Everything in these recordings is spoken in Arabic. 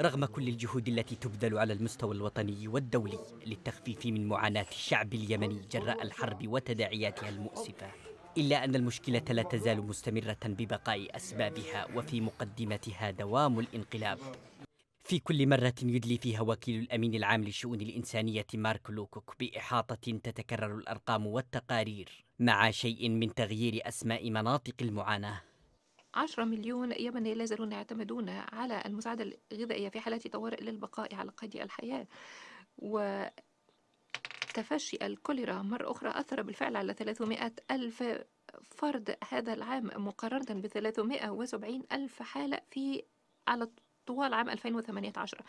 رغم كل الجهود التي تبذل على المستوى الوطني والدولي للتخفيف من معاناة الشعب اليمني جراء الحرب وتداعياتها المؤسفة إلا أن المشكلة لا تزال مستمرة ببقاء أسبابها وفي مقدمتها دوام الانقلاب في كل مرة يدلي فيها وكيل الأمين العام للشؤون الإنسانية مارك لوكوك بإحاطة تتكرر الأرقام والتقارير مع شيء من تغيير أسماء مناطق المعاناة 10 مليون يمني لا يزالون يعتمدون على المساعدة الغذائية في حالات طوارئ للبقاء على قيد الحياة و تفشي الكوليرا مرة أخرى أثر بالفعل على 300 ألف فرد هذا العام مقارنة ب 370 ألف حالة في على طوال عام 2018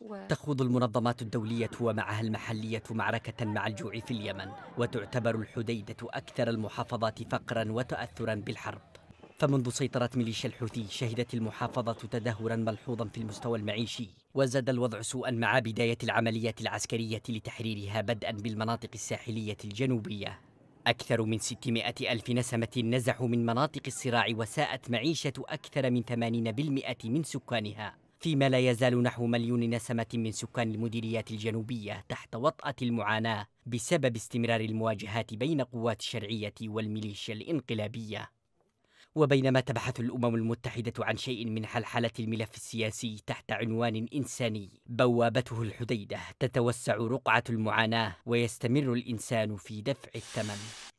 و... تخوض المنظمات الدولية ومعها المحلية معركة مع الجوع في اليمن وتعتبر الحديدة أكثر المحافظات فقرا وتأثرا بالحرب فمنذ سيطرة ميليشيا الحوثي شهدت المحافظة تدهورا ملحوظا في المستوى المعيشي وزاد الوضع سوءا مع بداية العمليات العسكرية لتحريرها بدءا بالمناطق الساحلية الجنوبية أكثر من 600 ألف نسمة نزحوا من مناطق الصراع وساءت معيشة أكثر من 80% من سكانها فيما لا يزال نحو مليون نسمة من سكان المديريات الجنوبية تحت وطأة المعاناة بسبب استمرار المواجهات بين قوات الشرعية والميليشيا الانقلابية وبينما تبحث الامم المتحده عن شيء من حلحله الملف السياسي تحت عنوان انساني بوابته الحديده تتوسع رقعه المعاناه ويستمر الانسان في دفع الثمن